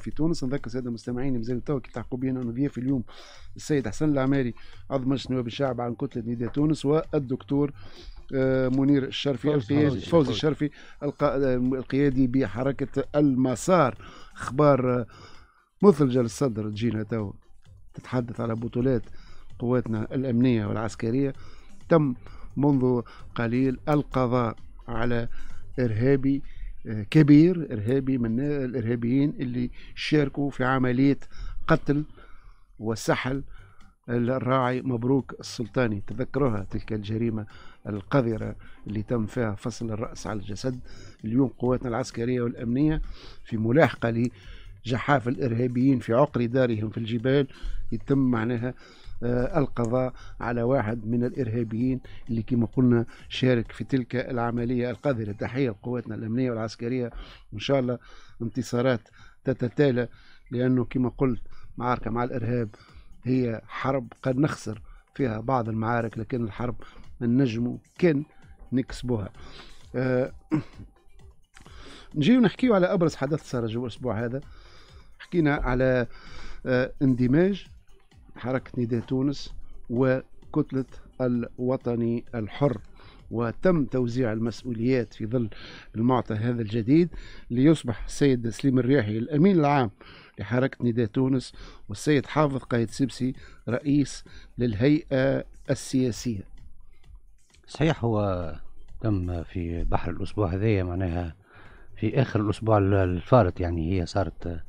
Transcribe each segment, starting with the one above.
في تونس نذكر الساده المستمعين مازالوا توا كي تحقوا بينا انه ضياف اليوم السيد حسن العماري عضو مجلس نواب الشعب عن كتله نداء تونس والدكتور آه، منير الشرفي القيادي فوزي الشرفي القيادي بحركه المسار اخبار آه، مثلجه للصدر تجينا توا تتحدث على بطولات قواتنا الامنيه والعسكريه تم منذ قليل القضاء على ارهابي كبير إرهابي من الإرهابيين اللي شاركوا في عملية قتل وسحل الراعي مبروك السلطاني تذكروها تلك الجريمة القذرة اللي تم فيها فصل الرأس على الجسد اليوم قواتنا العسكرية والأمنية في ملاحقة لجحاف الإرهابيين في عقر دارهم في الجبال يتم معناها آه، القضاء على واحد من الإرهابيين اللي كما قلنا شارك في تلك العملية القذرة تحية لقواتنا الأمنية والعسكرية إن شاء الله انتصارات تتتالى لأنه كما قلت معركة مع الإرهاب هي حرب قد نخسر فيها بعض المعارك لكن الحرب نجموا كان نكسبوها نجي آه، نجيو نحكيو على ابرز حدث صار جو الاسبوع هذا حكينا على آه، اندماج حركة نداء تونس وكتلة الوطني الحر وتم توزيع المسؤوليات في ظل المعطى هذا الجديد ليصبح السيد سليم الرياحي الأمين العام لحركة نداء تونس والسيد حافظ قايد سبسي رئيس للهيئة السياسية صحيح هو تم في بحر الأسبوع هذايا معناها في آخر الأسبوع الفارط يعني هي صارت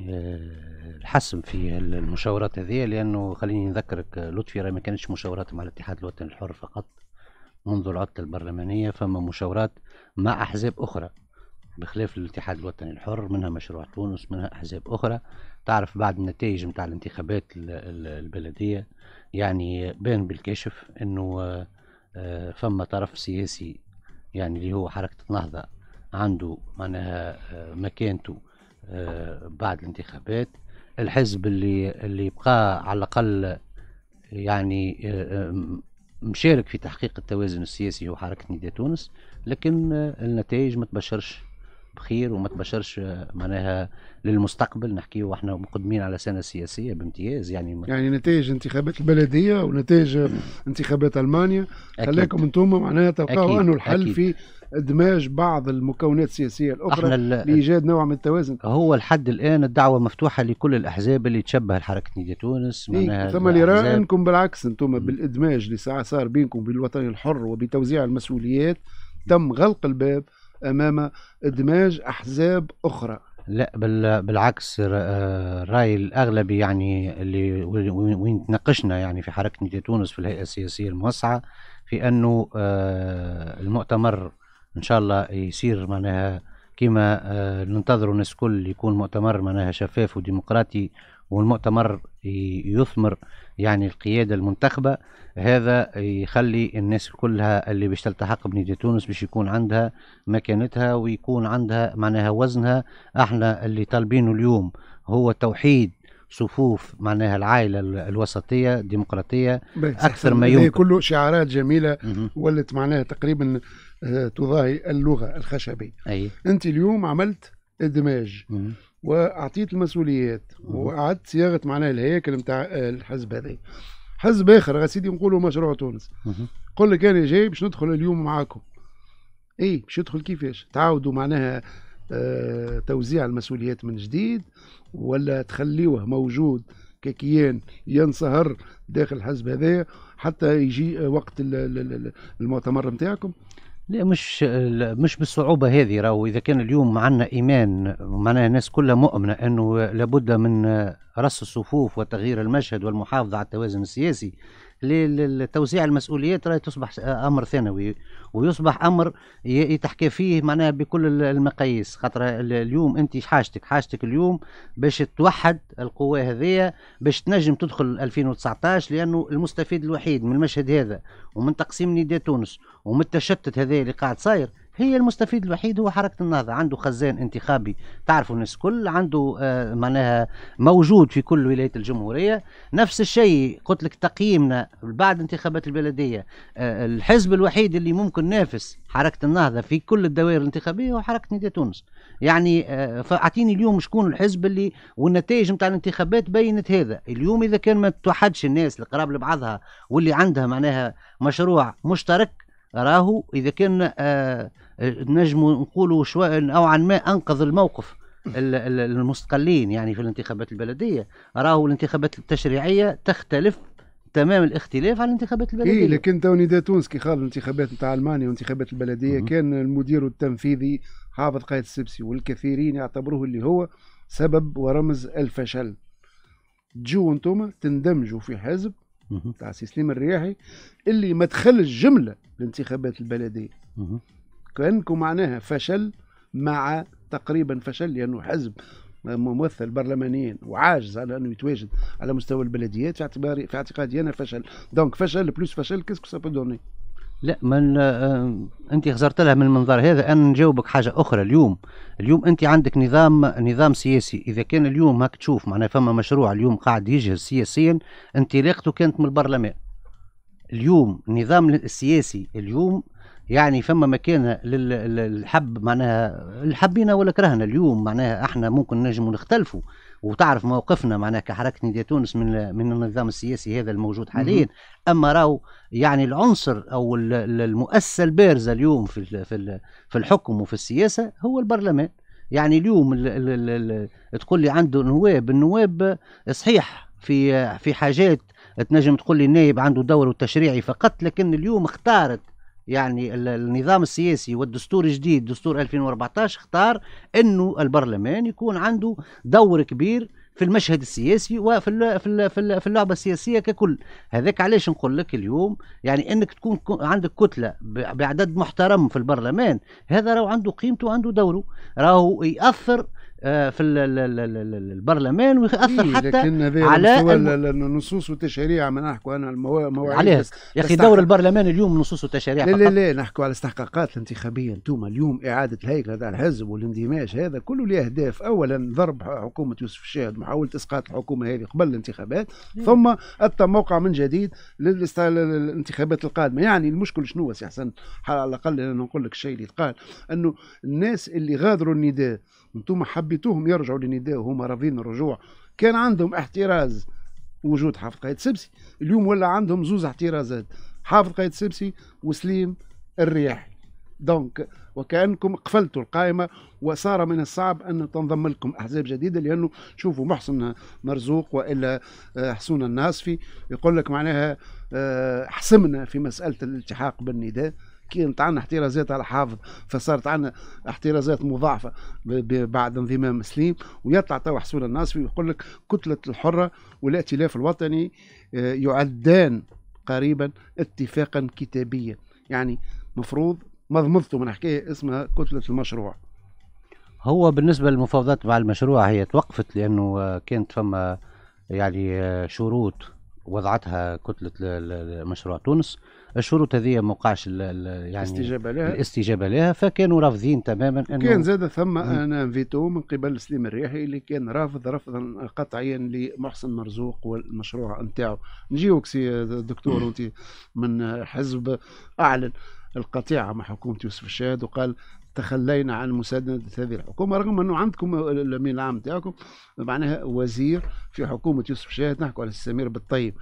آه، الحسم في المشاورات هذه لانه خليني نذكرك آه، لطفي راه ما كانتش مشاورات مع الاتحاد الوطني الحر فقط منذ العطله البرلمانيه فما مشاورات مع احزاب اخرى بخلاف الاتحاد الوطني الحر منها مشروع تونس منها احزاب اخرى تعرف بعد النتائج نتاع الانتخابات البلديه يعني بان بالكشف انه آه، فما طرف سياسي يعني اللي هو حركه النهضه عنده معناها مكانته آه، بعد الانتخابات الحزب اللي اللي بقى على الاقل يعني آه، آه، مشارك في تحقيق التوازن السياسي هو حركه نداء تونس لكن النتائج ما تبشرش بخير وما تبشرش معناها للمستقبل نحكيو احنا مقدمين على سنه سياسيه بامتياز يعني يعني نتائج انتخابات البلديه ونتائج انتخابات المانيا خلاكم انتم معناها تلقاو انه الحل أكيد. في ادماج بعض المكونات السياسيه الاخرى لايجاد نوع من التوازن هو لحد الان الدعوه مفتوحه لكل الاحزاب اللي تشبه الحركه نيدي تونس إيه، ثم اللي راه انكم بالعكس انتم بالادماج اللي ساعه صار بينكم بالوطني الحر وبتوزيع المسؤوليات تم غلق الباب امام ادماج احزاب اخرى لا بالعكس آه، الراي الاغلبي يعني اللي وين تناقشنا يعني في حركه نيدي تونس في الهيئه السياسيه الموسعه في انه آه، المؤتمر ان شاء الله يصير معناها كما آه، ننتظروا الناس الكل يكون مؤتمر معناها شفاف وديمقراطي والمؤتمر يثمر يعني القيادة المنتخبة هذا يخلي الناس كلها اللي باش تلتحق بنيدي تونس باش يكون عندها مكانتها ويكون عندها معناها وزنها احنا اللي طالبينه اليوم هو توحيد صفوف معناها العائله الوسطيه الديمقراطيه اكثر ما يمكن كله شعارات جميله ولت معناها تقريبا تضاهي اللغه الخشبيه أي. انت اليوم عملت ادماج مم. واعطيت المسؤوليات واعدت صياغه معناها الهياكل نتاع الحزب هذا حزب اخر سيدي نقولوا مشروع تونس قل لك انا جاي باش ندخل اليوم معاكم اي باش يدخل كيفاش تعاودوا معناها آه توزيع المسؤوليات من جديد ولا تخليوه موجود ككيان ينصهر داخل الحزب هذا حتى يجي وقت المؤتمر نتاعكم لا مش مش بالصعوبة هذه راهو إذا كان اليوم معنا إيمان معناها الناس كلها مؤمنة أنه لابد من رص الصفوف وتغيير المشهد والمحافظة على التوازن السياسي لتوزيع المسؤوليات راهي تصبح امر ثانوي ويصبح امر يتحكى فيه معناها بكل المقاييس خاطر اليوم انت حاجتك حاجتك اليوم باش توحد القوى هذيا باش تنجم تدخل 2019 لانه المستفيد الوحيد من المشهد هذا ومن تقسيم نداء تونس ومن التشتت هذا اللي قاعد صاير هي المستفيد الوحيد هو حركه النهضه عنده خزان انتخابي تعرفوا الناس الكل عنده آه معناها موجود في كل ولايات الجمهوريه نفس الشيء قلت لك تقييمنا بعد انتخابات البلديه آه الحزب الوحيد اللي ممكن نافس حركه النهضه في كل الدوائر الانتخابيه هو حركه نادي تونس يعني آه فاعطيني اليوم شكون الحزب اللي والنتائج نتاع الانتخابات بينت هذا اليوم اذا كان ما توحدش الناس القراب لبعضها واللي عندها معناها مشروع مشترك راهو اذا كان آه نجم نقولوا شو نوعا ما انقذ الموقف المستقلين يعني في الانتخابات البلديه راهو الانتخابات التشريعيه تختلف تمام الاختلاف على الانتخابات إيه، البلديه إيه لكن توني دا تونس كي خاض الانتخابات نتاع المانيا وانتخابات البلديه م كان المدير التنفيذي حافظ قايد السبسي والكثيرين يعتبروه اللي هو سبب ورمز الفشل تجوا انتم تندمجوا في حزب تاع سيسليم الرياحي اللي ما دخلش جمله الانتخابات البلديه كانكم معناها فشل مع تقريبا فشل لانه يعني حزب ممثل برلمانيا وعاجز على انه يتواجد على مستوى البلديات في اعتباري في اعتقادي انا فشل دونك فشل بلوس فشل كيسكو سا دوني لا من آه، انت خزرت لها من المنظر هذا انا نجاوبك حاجه اخرى اليوم اليوم انت عندك نظام نظام سياسي اذا كان اليوم هاك تشوف معناها فما مشروع اليوم قاعد يجهز سياسيا انطلاقته كانت من البرلمان اليوم النظام السياسي اليوم يعني فما مكانه للحب معناها الحبينا ولا كرهنا اليوم معناها احنا ممكن نجم نختلفوا وتعرف موقفنا معناها كحركه نداء تونس من من النظام السياسي هذا الموجود حاليا اما راهو يعني العنصر او المؤسسه البارزه اليوم في في في الحكم وفي السياسه هو البرلمان يعني اليوم تقول لي عنده نواب النواب صحيح في في حاجات تنجم تقول لي النائب عنده دور تشريعي فقط لكن اليوم اختارت يعني النظام السياسي والدستور الجديد دستور 2014 اختار انه البرلمان يكون عنده دور كبير في المشهد السياسي وفي في اللعبه السياسيه ككل هذاك علاش نقول لك اليوم يعني انك تكون عندك كتله بعدد محترم في البرلمان هذا راهو عنده قيمته وعنده دوره راهو ياثر آه، في البرلمان ويأثر إيه، حتى على النصوص والتشريع ما نحكوا انا المواعيد عليها يا اخي دور البرلمان اليوم نصوص وتشريع لا لا لا نحكوا على استحقاقات الانتخابيه انتم اليوم اعاده الهيكله تاع الحزب والاندماج هذا كله له اهداف اولا ضرب حكومه يوسف الشاهد محاوله اسقاط الحكومه هذه قبل الانتخابات ثم التموقع من جديد للانتخابات القادمه يعني المشكل شنو سي حسن على الاقل انا نقول لك الشيء اللي قال انه الناس اللي غادروا النداء انتم حابين حبيتوهم يرجعوا للنداء وهم راضيين الرجوع كان عندهم احتراز وجود حافظ قايد سبسي اليوم ولا عندهم زوز احترازات حافظ قايد سبسي وسليم الرياحي دونك وكانكم قفلتوا القائمه وصار من الصعب ان تنضم لكم احزاب جديده لانه شوفوا محسن مرزوق والا آه، حسون الناصفي يقول لك معناها آه، حسمنا في مساله الالتحاق بالنداء كانت عندنا احترازات على حافظ فصارت عندنا احترازات مضاعفه بعد انضمام سليم ويطلع توا طيب حسون الناصفي ويقول لك كتله الحره والائتلاف الوطني آه، يعدان قريبا اتفاقا كتابيا يعني مفروض مضمضته من حكايه اسمها كتله المشروع هو بالنسبه للمفاوضات مع المشروع هي توقفت لانه آه، كانت فما آه، يعني شروط وضعتها كتله مشروع تونس الشروط هذه ما وقعش يعني الاستجابه لها الاستجابه لها فكانوا رافضين تماما انه كان زاد ثم انا فيتو من قبل سليم الريحي اللي كان رافض رفضا قطعيا لمحسن مرزوق والمشروع نتاعو نجيوك سي دكتور انت من حزب اعلن القطيعه مع حكومه يوسف الشاد وقال تخلينا عن مساندة هذه الحكومة رغم أنه عندكم الامين العام تاعكم معناها وزير في حكومة يوسف شاهد نحكوا على السمير بالطيب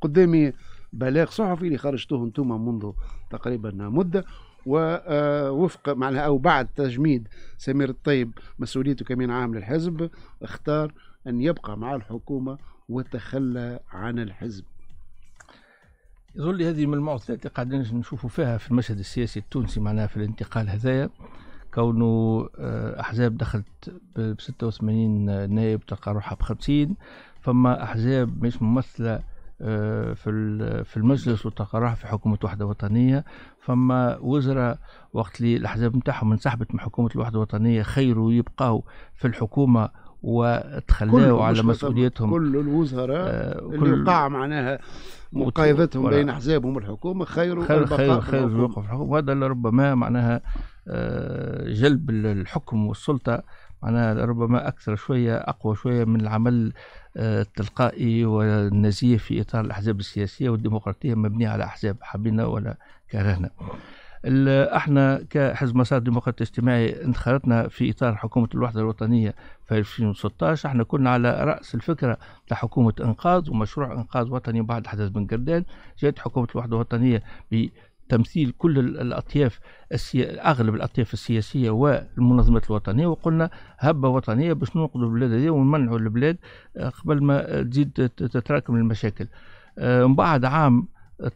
قدامي بلاغ صحفي اللي خرجتوه انتم منذ تقريبا مده ووفق آه، معناها او بعد تجميد سمير الطيب مسؤوليته كمين عام للحزب اختار ان يبقى مع الحكومه وتخلى عن الحزب يظل لي هذه من المعطيات اللي قاعدين نشوفوا فيها في المشهد السياسي التونسي معناها في الانتقال هذايا كونه آه، احزاب دخلت ب 86 نائب تلقى روحها ب 50 فما احزاب مش ممثله آه، في في المجلس وتقرها في حكومة وحدة وطنية فما وزراء وقت اللي الأحزاب نتاعهم انسحبت من حكومة الوحدة الوطنية خيروا يبقاو في الحكومة وتخلاوا على مسؤوليتهم كل الوزراء آه كل اللي وقع معناها مقايضتهم بين احزابهم الحكومه خير خير خير خير الوقوف الحكومه وهذا ربما معناها آه جلب الحكم والسلطه معناها ربما اكثر شويه اقوى شويه من العمل التلقائي والنزيه في اطار الاحزاب السياسيه والديمقراطيه مبنيه على احزاب حبينا ولا كرهنا. احنا كحزب مسار ديمقراطي اجتماعي انخرطنا في اطار حكومه الوحده الوطنيه في 2016 احنا كنا على راس الفكره لحكومه انقاذ ومشروع انقاذ وطني بعد حدث بن قردان جاءت حكومه الوحده الوطنيه تمثيل كل الأطياف السي... أغلب الأطياف السياسية والمنظمات الوطنية وقلنا هبة وطنية باش ننقذوا البلاد هذه ونمنعوا البلاد آه، قبل ما تزيد تتراكم المشاكل آه، من بعد عام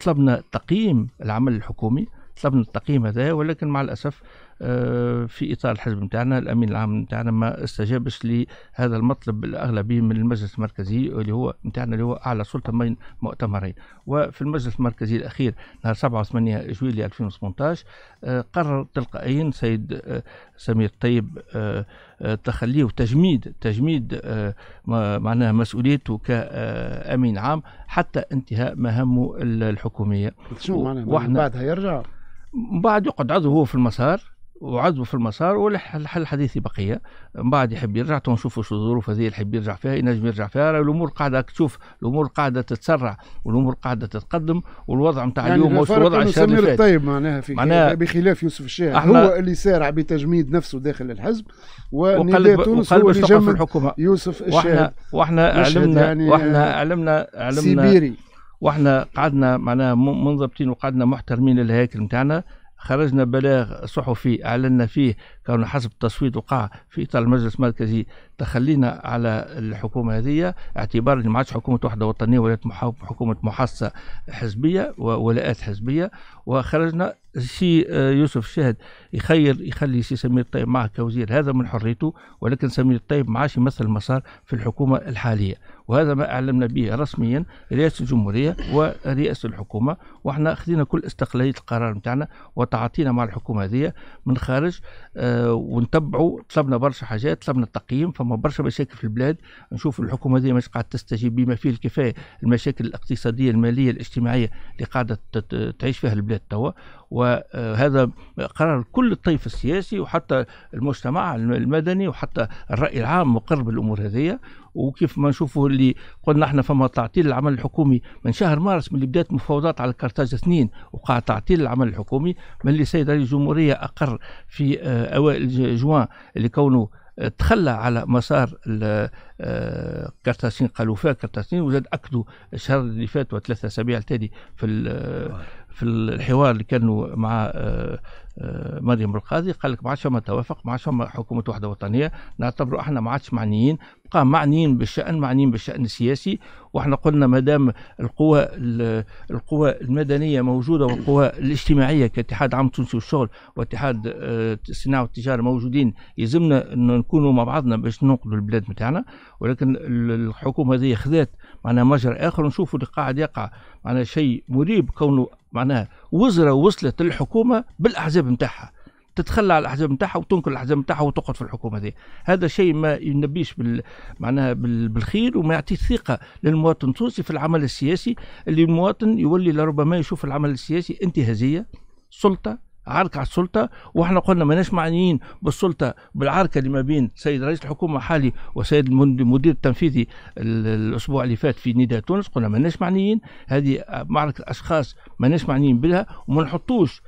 طلبنا تقييم العمل الحكومي طلبنا التقييم هذا ولكن مع الأسف آه، في اطار الحزب نتاعنا الامين العام نتاعنا ما استجابش لهذا المطلب الاغلبي من المجلس المركزي اللي هو نتاعنا اللي هو اعلى سلطه بين مؤتمرين وفي المجلس المركزي الاخير نهار 7 8 جويلي 2018 قرر تلقائيا سيد آه، سمير طيب آه، تخليه وتجميد تجميد معناها مسؤوليته كامين عام حتى انتهاء مهامه الحكوميه شنو معناها بعدها يرجع من بعد يقعد عضو هو في المسار وعذبوا في المسار والحل الحديثي بقيه من بعد يحب يرجع تنشوفوا شو الظروف هذه يحب يرجع فيها ينجم يرجع فيها الامور قاعده تشوف الامور قاعده تتسرع والامور قاعده تتقدم والوضع نتاع يعني اليوم مش الوضع الشهر سمير الطيب معناها في معناها بخلاف يوسف الشاعر هو اللي سارع بتجميد نفسه داخل الحزب ونداء تونس هو اللي جمع الحكومه يوسف الشاعر واحنا علمنا يعني واحنا علمنا علمنا سيبيري واحنا قعدنا معناها منضبطين وقعدنا محترمين للهيكل نتاعنا خرجنا بلاغ صحفي أعلنا فيه كانوا حسب التصويت وقع في اطار المجلس المركزي تخلينا على الحكومه هذه اعتبارا ما عادش حكومه وحده وطنيه ولا حكومه محاصه حزبيه وولاءات حزبيه وخرجنا سي آه، يوسف الشاهد يخير يخلي سي سمير الطيب معه كوزير هذا من حريته ولكن سمير الطيب ما عادش يمثل المسار في الحكومه الحاليه وهذا ما اعلمنا به رسميا رئاسه الجمهوريه ورئاسه الحكومه واحنا خذينا كل استقلاليه القرار نتاعنا وتعاطينا مع الحكومه هذه من خارج آه، ونتبعوا طلبنا برشا حاجات طلبنا التقييم فما برشا مشاكل في البلاد نشوف الحكومه هذه مش قاعده تستجيب بما فيه الكفايه المشاكل الاقتصاديه الماليه الاجتماعيه اللي قاعده تعيش فيها البلاد توا وهذا آه، قرار كل الطيف السياسي وحتى المجتمع المدني وحتى الراي العام مقر بالامور هذه وكيف ما نشوفوا اللي قلنا احنا فما تعطيل العمل الحكومي من شهر مارس من اللي بدات مفاوضات على كارتاج اثنين وقع تعطيل العمل الحكومي من اللي سيد رئيس الجمهوريه اقر في آه، اوائل جوان اللي كونه آه، تخلى على مسار آه، كرتاسين قالوا فيها كرتاسين وزاد اكدوا الشهر اللي فات وثلاثة اسابيع التالي في طيب. في الحوار اللي كانوا مع آه، آه، مريم القاضي قال لك ما عادش فما توافق ما عادش فما حكومه وحده وطنيه نعتبروا احنا ما عادش معنيين بقى معنيين بالشان معنيين بالشان السياسي واحنا قلنا ما دام القوى القوى المدنيه موجوده والقوى الاجتماعيه كاتحاد عام تونسي والشغل واتحاد الصناعه آه، والتجاره موجودين يلزمنا انه نكونوا مع بعضنا باش ننقذوا البلاد نتاعنا ولكن الحكومه هذه خذات معناها مجرى اخر ونشوفوا اللي قاعد يقع معناها شيء مريب كونه معناها وزره وصلت للحكومه بالاحزاب نتاعها تتخلى على الاحزاب نتاعها وتنكر الاحزاب نتاعها وتقعد في الحكومه هذه هذا شيء ما ينبيش بال... معناها بال... بالخير وما يعطيش ثقه للمواطن التونسي في العمل السياسي اللي المواطن يولي لربما يشوف العمل السياسي انتهازيه سلطه عركة على السلطة واحنا قلنا ماناش معنيين بالسلطة بالعركة اللي ما بين سيد رئيس الحكومة حالي وسيد المدير التنفيذي الأسبوع اللي فات في نداء تونس قلنا ماناش معنيين هذه معركة أشخاص ماناش معنيين بها وما نحطوش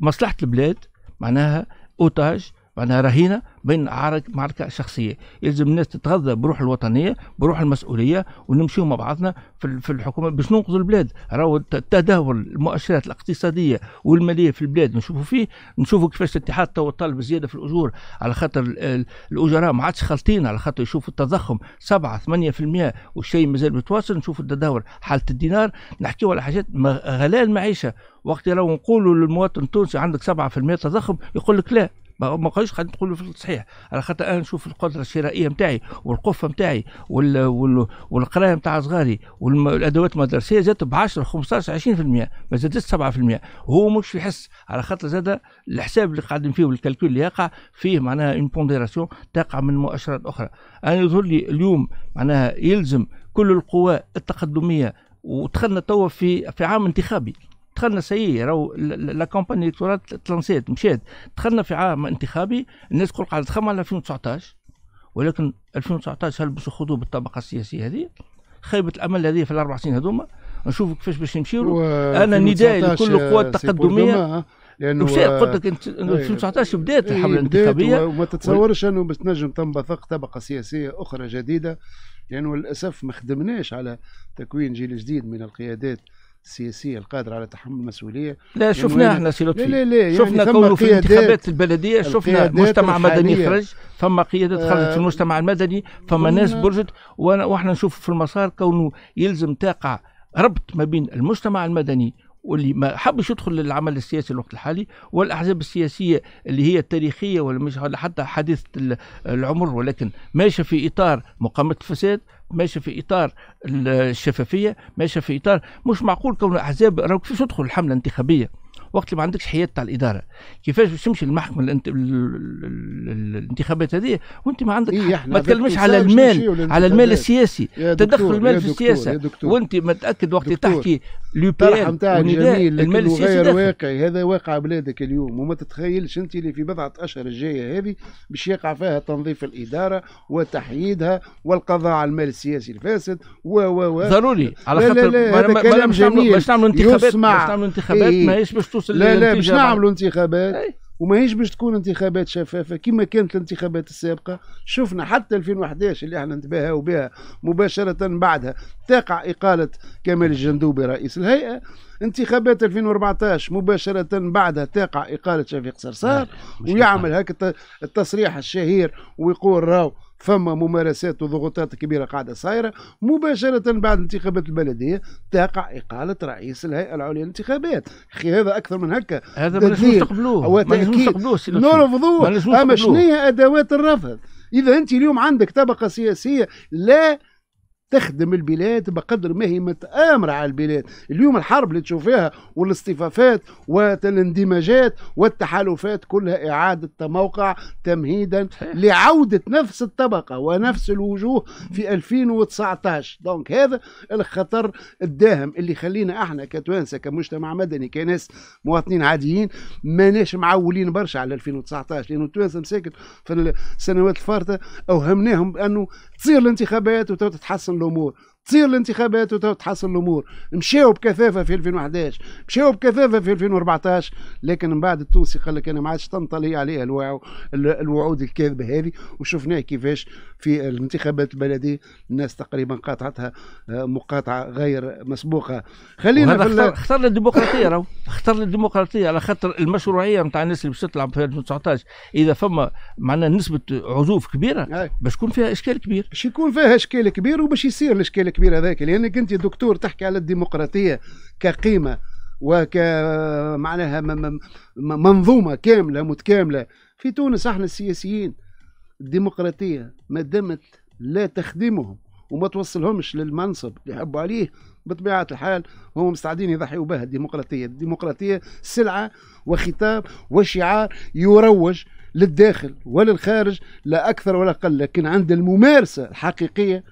مصلحة البلاد معناها اوتاج معناها رهينه بين معركه شخصيه يلزم الناس تتغذى بروح الوطنيه بروح المسؤوليه ونمشيو مع بعضنا في الحكومه باش ننقذوا البلاد راهو التدهور المؤشرات الاقتصاديه والماليه في البلاد نشوفوا فيه نشوفوا كيفاش الاتحاد تو طالب زياده في الاجور على خاطر الاجراء ما عادش خالطين على خاطر يشوفوا التضخم 7 8% والشيء مازال متواصل نشوفوا التدهور حاله الدينار نحكيو على حاجات غلاء المعيشه وقت لو نقولوا للمواطن التونسي عندك 7% تضخم يقول لك لا ما قالوش خلينا ندخلوا في التصحيح على خاطر انا نشوف القدره الشرائيه نتاعي والقفه نتاعي والقرايه نتاع صغاري والادوات المدرسيه زادت ب 10 15 20% ما زادتش 7% هو مش يحس على خاطر زاد الحساب اللي قاعدين فيه والكالكول اللي يقع فيه معناها اون بونديراسيون تقع من مؤشرات اخرى انا يظهر لي اليوم معناها يلزم كل القوى التقدميه ودخلنا توا في في عام انتخابي دخلنا سي راهو لا كومباني الكتورال تلانسيت مشات دخلنا في عام انتخابي الناس كل قاعده تخمم على 2019 ولكن 2019 هل باش نخوضوا بالطبقه السياسيه هذه خيبه الامل هذه في الاربع سنين هذوما نشوفوا كيفاش باش نمشيو انا نداء لكل القوى التقدميه لانه قلت لك انت 2019 إيه، إيه، بدات الحمله الانتخابيه وما تتصورش انه باش تنجم تنبثق طبقه سياسيه اخرى جديده لانه للاسف ما خدمناش على تكوين جيل جديد من القيادات السياسيه القادره على تحمل المسؤوليه لا شفنا احنا سي لطفي لا لا يعني شفنا كونه في انتخابات البلديه شفنا مجتمع مدني خرج فما قيادات آه خرجت في المجتمع المدني فما ناس برجت واحنا نشوف في المسار كونه يلزم تقع ربط ما بين المجتمع المدني واللي ما حبش يدخل للعمل السياسي الوقت الحالي والاحزاب السياسيه اللي هي التاريخيه ولا مش حتى حديثه العمر ولكن ماشيه في اطار مقاومه الفساد ماشي في اطار الشفافيه ماشي في اطار مش معقول كون احزاب راهو كيفاش تدخل الحمله الانتخابيه وقت اللي ما عندكش حياد تاع الاداره كيفاش باش تمشي المحكمه الانت... الانتخابات هذه وانت ما عندك إيه ما تكلمش على المال على المال السياسي تدخل المال في السياسه وانت متاكد وقت اللي تحكي لو بي جميل المال السياسي غير واقعي هذا واقع بلادك اليوم وما تتخيلش انت اللي في بضعه اشهر الجايه هذه باش يقع فيها تنظيف الاداره وتحييدها والقضاء على المال السياسي الفاسد و و و ضروري على خاطر باش نعملوا انتخابات باش نعملوا انتخابات ماهيش إيه. باش توصل توصل لا لا باش نعملوا انتخابات وماهيش باش تكون انتخابات شفافه كما كانت الانتخابات السابقه شفنا حتى 2011 اللي احنا انتباهوا بها مباشره بعدها تقع اقاله كمال الجندوبي رئيس الهيئه انتخابات 2014 مباشرة بعدها تقع إقالة شفيق صرصار ويعمل هكا التصريح الشهير ويقول راو فما ممارسات وضغوطات كبيرة قاعدة صايرة مباشرة بعد انتخابات البلدية تقع إقالة رئيس الهيئة العليا للانتخابات أخي هذا أكثر من هكا هذا ما لازمش تقبلوه ما تقبلوه نرفضوه أما شنو هي أدوات الرفض إذا أنت اليوم عندك طبقة سياسية لا تخدم البلاد بقدر ما هي متآمرة على البلاد اليوم الحرب اللي تشوفها والاصطفافات والاندماجات والتحالفات كلها إعادة موقع تمهيدا لعودة نفس الطبقة ونفس الوجوه في 2019 دونك هذا الخطر الداهم اللي خلينا احنا كتوانسة كمجتمع مدني كناس مواطنين عاديين ماناش معولين برشا على 2019 لأنه التوانسة مساكن في السنوات الفارطة أوهمناهم بأنه تصير الانتخابات وتتحسن no more. تصير الانتخابات وتحصل الامور مشاو بكثافه في 2011 مشاو بكثافه في 2014 لكن من بعد التونسي قال لك انا ما عادش تنطلي عليها الوعو الوعود الكاذبه هذه وشفناه كيفاش في الانتخابات البلديه الناس تقريبا قاطعتها آه، مقاطعه غير مسبوقه خلينا في اختار الديمقراطيه راهو اختار الديمقراطيه على خاطر المشروعيه نتاع الناس اللي باش تلعب في 2019 اذا فما معناها نسبه عزوف كبيره باش يكون فيها اشكال كبير باش يكون فيها اشكال كبير وباش يصير الاشكال الكبير هذاك لانك انت دكتور تحكي على الديمقراطيه كقيمه وك معناها منظومه كامله متكامله في تونس احنا السياسيين الديمقراطيه ما دامت لا تخدمهم وما توصلهمش للمنصب اللي يحبوا عليه بطبيعه الحال هم مستعدين يضحيوا بها الديمقراطيه، الديمقراطيه سلعه وخطاب وشعار يروج للداخل وللخارج لا اكثر ولا اقل، لكن عند الممارسه الحقيقيه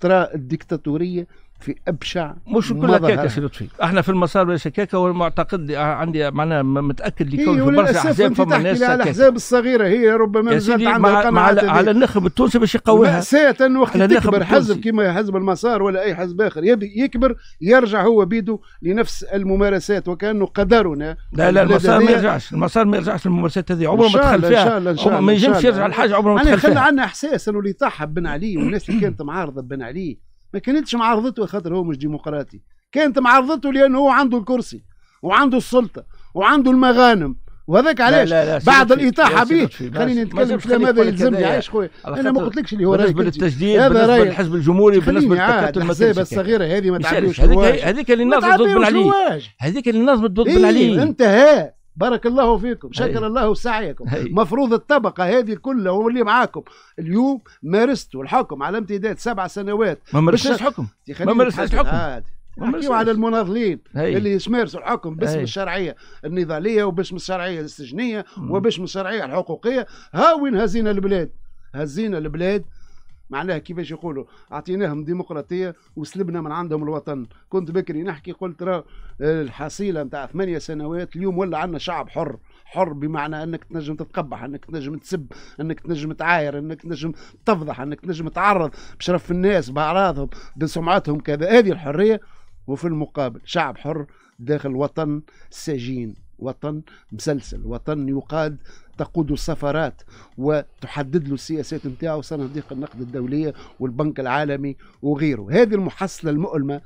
ترى الديكتاتوريه في ابشع مش كلها كاكا سي لطفي احنا في المسار ليس كاكا والمعتقد عندي معناها متاكد اللي كون في برشا احزاب فما ناس على الاحزاب الصغيره هي ربما زالت عندها قناعه على, على النخب التونسي باش يقويها مأساة وقت تكبر حزب كما حزب المسار ولا اي حزب اخر يكبر يرجع هو بيده لنفس الممارسات وكانه قدرنا لا لا المسار ما يرجعش المسار ما يرجعش للممارسات هذه عمره ما دخل فيها ما ينجمش يرجع لحاجه عمره ما دخل فيها خلى عندنا احساس انه اللي طاح بن علي والناس اللي كانت معارضه بن علي ما كانتش معارضته خاطر هو مش ديمقراطي كانت معارضته لأنه هو عنده الكرسي وعنده السلطة وعنده المغانم وهذاك علاش لا لا لا بعد الاطاحه به خليني نتكلم في ماذا يلزمني عايش خويا انا ما قلتلكش اللي هو بالنسبه للتجديد بالنسبه للحزب الجمهوري بالنسبه للتكتل المسيري آه، الصغيره هذه ما تعرفش هذيك اللي الناس ضد بن علي هذيك اللي الناس ضد بن علي انتهى بارك الله فيكم شكر الله سعيكم مفروض الطبقة هذه كلها واللي معاكم اليوم مارستوا الحكم على امتداد سبع سنوات ما مارستش الحكم ما مارستش الحكم نحكيو على المناضلين اللي يمارسوا الحكم باسم الشرعيه النضاليه وباسم الشرعيه السجنيه وباسم الشرعيه الحقوقيه ها وين هزينا البلاد هزينا البلاد معناها كيفاش يقولوا اعطيناهم ديمقراطيه وسلبنا من عندهم الوطن كنت بكري نحكي قلت راه آه، الحصيله نتاع ثمانيه سنوات اليوم ولا عندنا شعب حر حر بمعنى انك تنجم تتقبح انك تنجم تسب انك تنجم تعاير انك تنجم تفضح انك تنجم تعرض بشرف الناس باعراضهم بسمعتهم كذا هذه الحريه وفي المقابل شعب حر داخل وطن سجين وطن مسلسل وطن يقاد تقود السفرات وتحدد له السياسات نتاعو صناديق النقد الدوليه والبنك العالمي وغيره هذه المحصله المؤلمه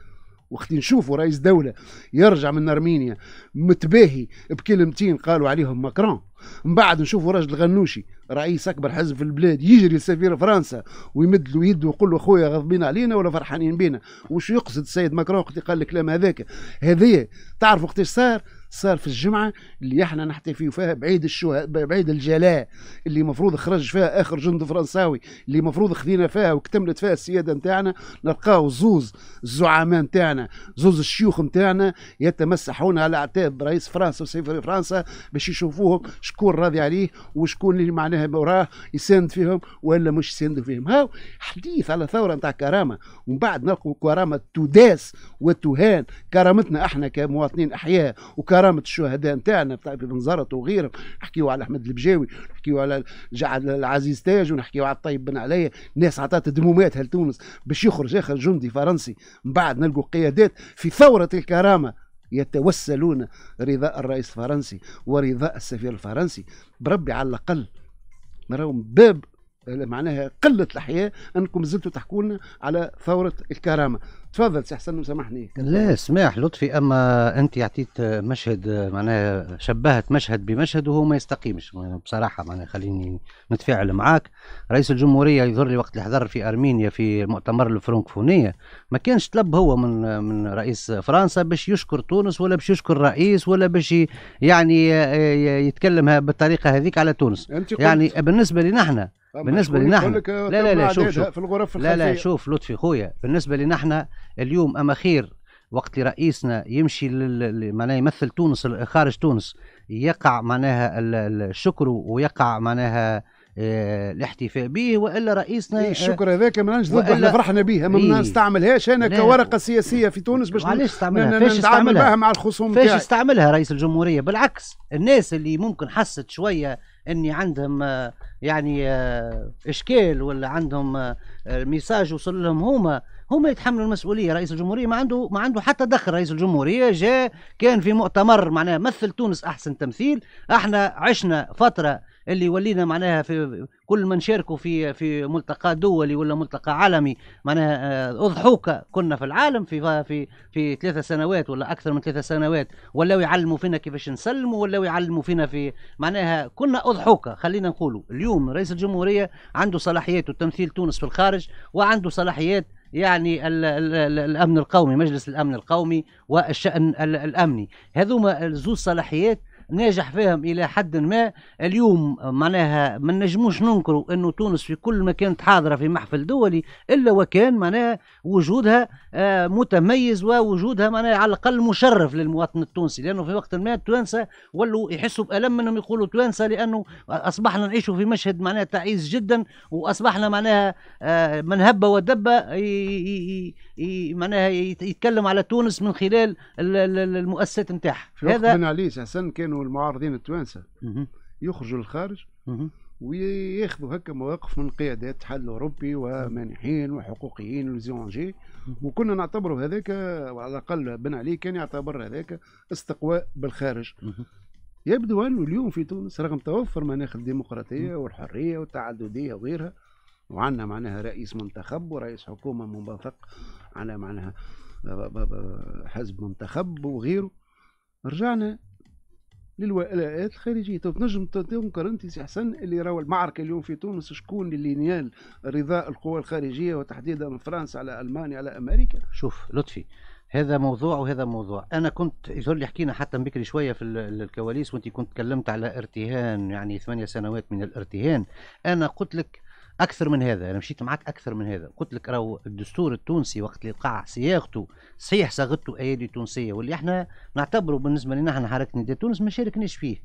وقت نشوفوا رئيس دولة يرجع من أرمينيا متباهي بكلمتين قالوا عليهم ماكرون من بعد نشوفوا راجل غنوشي رئيس أكبر حزب في البلاد يجري لسفير فرنسا ويمد له يده ويقول له خويا غاضبين علينا ولا فرحانين بينا وش يقصد السيد ماكرون وقت قال الكلام هذاك هذه تعرف وقتاش صار صار في الجمعه اللي احنا نحتفي فيها بعيد الشو بعيد الجلاء اللي مفروض خرج فيها اخر جند فرنساوي اللي مفروض خذينا فيها واكتملت فيها السياده نتاعنا نلقاو زوز الزعماء نتاعنا زوز الشيوخ نتاعنا يتمسحون على اعتاب رئيس فرنسا وسفير فرنسا باش يشوفوهم شكون راضي عليه وشكون اللي معناها وراه يساند فيهم ولا مش يساند فيهم هاو حديث على ثوره نتاع كرامه ومن بعد نلقوا كرامه تداس وتهان كرامتنا احنا كمواطنين احياء وكرامة كرامه الشهداء نتاعنا بتاع بن زرط وغيرهم نحكيو على احمد البجاوي نحكيو على العزيز تاج ونحكيو على الطيب بن علي ناس عطات دموماتها لتونس باش يخرج اخر جندي فرنسي من بعد نلقوا قيادات في ثوره الكرامه يتوسلون رضاء الرئيس الفرنسي ورضاء السفير الفرنسي بربي على الاقل راهم باب معناها قله الحياه انكم زلتوا تحكوا لنا على ثوره الكرامه تفضل سي حسن وسامحني لا سماح لطفي اما انت عطيت مشهد معناها شبهت مشهد بمشهد وهو ما يستقيمش بصراحه معناها خليني نتفاعل معاك رئيس الجمهوريه يظهر لي وقت اللي حضر في ارمينيا في مؤتمر الفرنكفونيه ما كانش طلب هو من من رئيس فرنسا باش يشكر تونس ولا باش يشكر الرئيس ولا باش يعني آه، يتكلم بالطريقه هذيك على تونس يعني بالنسبه لنا احنا بالنسبه لنا احنا آه، لا لا لا شوف شوف في الغرف لا لا شوف لطفي خويا بالنسبه لنا احنا اليوم اما خير وقت رئيسنا يمشي معناها يمثل تونس خارج تونس يقع معناها الشكر ويقع معناها آه، الاحتفاء به والا رئيسنا إيه، آه، الشكر هذاك ما نعرفش ضد احنا فرحنا به ما إيه. نستعملهاش انا كورقه سياسيه في تونس باش علاش نستعملها فاش نتعامل بها مع الخصوم فاش يستعملها رئيس الجمهوريه بالعكس الناس اللي ممكن حست شويه ان عندهم آه، يعني آه، اشكال ولا عندهم آه، ميساج وصل لهم هما هما يتحملوا المسؤوليه رئيس الجمهوريه ما عنده ما عنده حتى دخل رئيس الجمهوريه جاء كان في مؤتمر معناه مثل تونس احسن تمثيل احنا عشنا فتره اللي ولينا معناها في كل ما نشاركوا في في ملتقى دولي ولا ملتقى عالمي معناها آه، اضحوكه كنا في العالم في في في ثلاثة سنوات ولا اكثر من ثلاثة سنوات ولاو يعلموا فينا كيفاش نسلموا ولاو يعلموا فينا في معناها كنا اضحوكه خلينا نقولوا اليوم رئيس الجمهوريه عنده صلاحيات وتمثيل تونس في الخارج وعنده صلاحيات يعني الـ الـ الـ الامن القومي مجلس الامن القومي والشان الامني هذوما زوج صلاحيات ناجح فيهم الى حد ما اليوم معناها ما نجموش ننكروا انه تونس في كل ما كانت حاضره في محفل دولي الا وكان معناها وجودها آه، متميز ووجودها معناها على الاقل مشرف للمواطن التونسي لانه في وقت ما التوانسه ولوا يحسوا بالم منهم يقولوا توانسه لانه اصبحنا نعيشوا في مشهد معناها تعيس جدا واصبحنا معناها آه، من هب ودب معناها يتكلم على تونس من خلال المؤسسات نتاعها هذا من علي حسن كانوا والمعارضين التوانسه يخرجوا للخارج وياخذوا هكا مواقف من قيادات الاتحاد الاوروبي ومانحين وحقوقيين وزيونجي وكنا نعتبروا هذاك على الاقل بن علي كان يعتبر هذاك استقواء بالخارج يبدو انه اليوم في تونس رغم توفر مناخ الديمقراطيه والحريه والتعدديه وغيرها وعندنا معناها رئيس منتخب ورئيس حكومه منبثق على معناها آه، آه، آه، حزب منتخب وغيره رجعنا للولاءات الخارجيه تو طيب، تنجم تنكر انت سي حسن اللي راهو المعركه اليوم في تونس شكون اللي نيال رضاء القوى الخارجيه وتحديدا فرنسا على المانيا على امريكا شوف لطفي هذا موضوع وهذا موضوع انا كنت يظهر لي حكينا حتى بكري شويه في الكواليس وانت كنت تكلمت على ارتهان يعني ثمانية سنوات من الارتهان انا قلت لك اكثر من هذا انا مشيت معك اكثر من هذا قلت لك راهو الدستور التونسي وقت اللي وقع صياغته صحيح صاغته ايادي تونسيه واللي احنا نعتبره بالنسبه لنا احنا حركه نداء تونس ما شاركناش فيه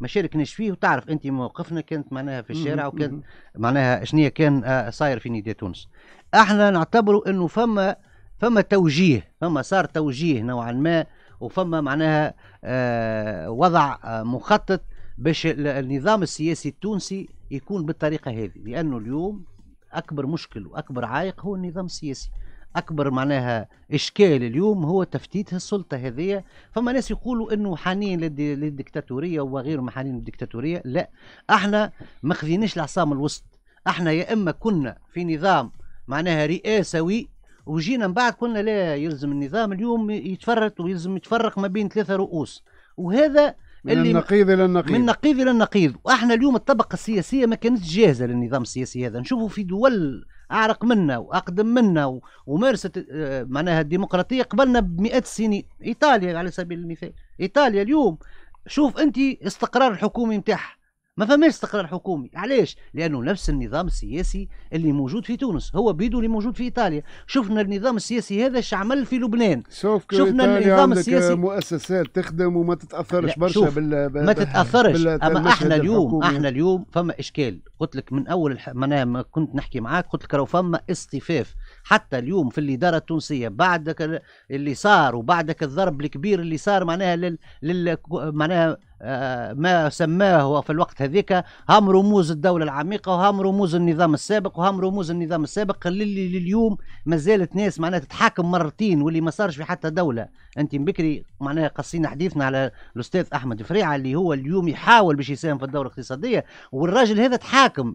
ما شاركناش فيه وتعرف انت موقفنا كانت معناها في الشارع وكانت معناها شنيا كان آه، صاير في نداء تونس احنا نعتبروا انه فما فما توجيه فما صار توجيه نوعا ما وفما معناها آه، وضع آه، مخطط باش النظام السياسي التونسي يكون بالطريقه هذه لانه اليوم اكبر مشكل واكبر عائق هو النظام السياسي اكبر معناها اشكال اليوم هو تفتيت السلطه هذه فما ناس يقولوا انه حنين للديكتاتوريه وغيرهم حنين للديكتاتوريه لا احنا ما خذيناش العصام الوسط احنا يا اما كنا في نظام معناها رئاسوي وجينا من بعد قلنا لا يلزم النظام اليوم يتفرط ويلزم يتفرق ما بين ثلاثه رؤوس وهذا من اللي النقيض الى النقيض من النقيض الى النقيض واحنا اليوم الطبقه السياسيه ما كانتش جاهزه للنظام السياسي هذا نشوفه في دول اعرق منا واقدم منا ومارست آه، معناها الديمقراطيه قبلنا بمئات السنين ايطاليا على سبيل المثال ايطاليا اليوم شوف انت استقرار الحكومه نتاعها ما فماش استقرار حكومي علاش لانه نفس النظام السياسي اللي موجود في تونس هو بيدو اللي موجود في ايطاليا شفنا النظام السياسي هذا ايش عمل في لبنان شفنا النظام السياسي مؤسسات تخدم وما تتاثرش برشا بال... بال... ما تتاثرش بال... اما احنا اليوم احنا اليوم فما اشكال قلت لك من اول الح... ما كنت نحكي معاك قلت لك راه فما اصطفاف حتى اليوم في الاداره التونسيه بعدك اللي صار وبعدك الضرب الكبير اللي صار معناها لل, لل... معناها آه، ما سماه في الوقت هذيك هم رموز الدولة العميقة وهم رموز النظام السابق وهم رموز النظام السابق اللي لليوم ما زالت ناس معناها تتحاكم مرتين واللي ما صارش في حتى دولة أنت بكري معناها قصينا حديثنا على الأستاذ أحمد فريعة اللي هو اليوم يحاول باش يساهم في الدولة الاقتصادية والراجل هذا تحاكم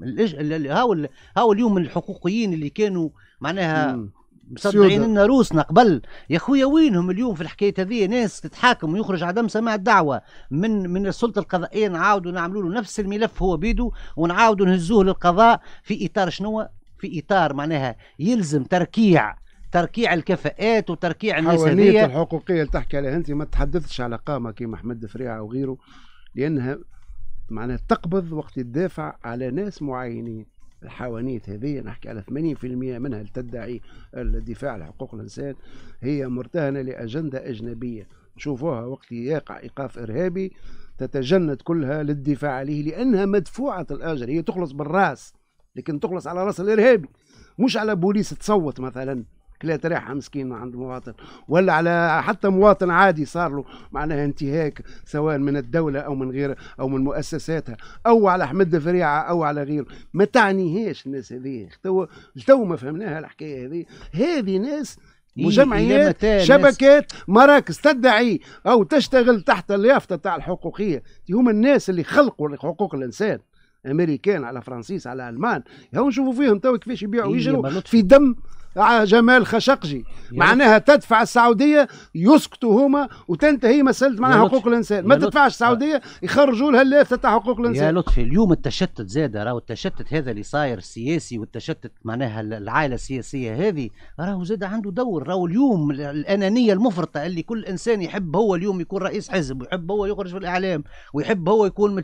هاو, هاو اليوم الحقوقيين اللي كانوا معناها مصدعين لنا روسنا قبل يا خويا وينهم اليوم في الحكايه هذه ناس تتحاكم ويخرج عدم سماع الدعوه من من السلطه القضائيه نعاودوا نعملوا له نفس الملف هو بيدو ونعاودوا نهزوه للقضاء في اطار شنو في اطار معناها يلزم تركيع تركيع الكفاءات وتركيع الناس هذه الحقوقية اللي تحكي عليها أنت ما تحدثتش على قامة كيما محمد فريعة وغيره لأنها معناها تقبض وقت تدافع على ناس معينين الحوانيت هذه نحكي على 80% منها تدعي الدفاع لحقوق حقوق الإنسان هي مرتهنة لأجندة أجنبية تشوفوها وقت يقع إيقاف إرهابي تتجند كلها للدفاع عليه لأنها مدفوعة الأجر هي تخلص بالرأس لكن تخلص على رأس الإرهابي مش على بوليس تصوت مثلا لا تريحها مسكين عند مواطن ولا على حتى مواطن عادي صار له معناها انتهاك سواء من الدولة أو من غير أو من مؤسساتها أو على حمد فريعة أو على غيره ما تعنيهاش الناس هذه تو تو ما فهمناها الحكاية هذه هذه ناس مجمعيات شبكات مراكز تدعي او تشتغل تحت اليافطه تاع الحقوقيه هم الناس اللي خلقوا حقوق الانسان امريكان على فرنسيس على المان هاو نشوفوا فيهم تو كيفاش يبيعوا ويجروا في دم آه، جمال خشقجي معناها تدفع السعوديه يسكتوا هما وتنتهي مساله معناها حقوق الانسان ما تدفعش آه. السعوديه يخرجوا لها اللافته تاع حقوق الانسان يا لطفي اليوم التشتت زاد راهو التشتت هذا اللي صاير السياسي والتشتت معناها العائله السياسيه هذه راهو زاد عنده دور راهو اليوم الانانيه المفرطه اللي كل انسان يحب هو اليوم يكون رئيس حزب ويحب هو يخرج في الاعلام ويحب هو يكون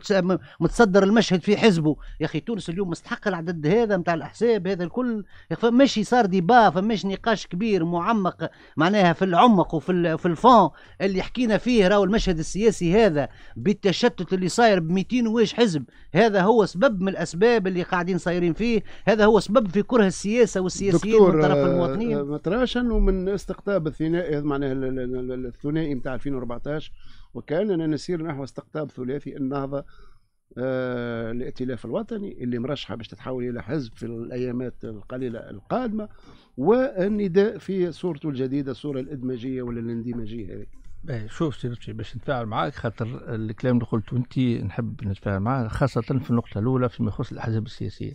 متصدر المشهد في حزبه يا اخي تونس اليوم مستحق العدد هذا نتاع الاحزاب هذا الكل ماشي صار ديبار فماش نقاش كبير معمق معناها في العمق وفي في الفون اللي حكينا فيه راهو المشهد السياسي هذا بالتشتت اللي صاير ب 200 واش حزب هذا هو سبب من الاسباب اللي قاعدين صايرين فيه هذا هو سبب في كره السياسه والسياسيين من طرف المواطنين آه، متراش انه من استقطاب الثنائي معناها الثنائي نتاع 2014 وكاننا نسير نحو استقطاب ثلاثي النهضه الائتلاف آه، الوطني اللي مرشحه باش تتحول الى حزب في الايامات القليله القادمه والنداء في صورته الجديده الصوره الادماجيه ولا الاندماجيه هذه شوف سي باش نتفاعل معاك خاطر الكلام اللي قلته انت نحب نتفاعل معاه خاصه في النقطه الاولى فيما يخص الاحزاب السياسيه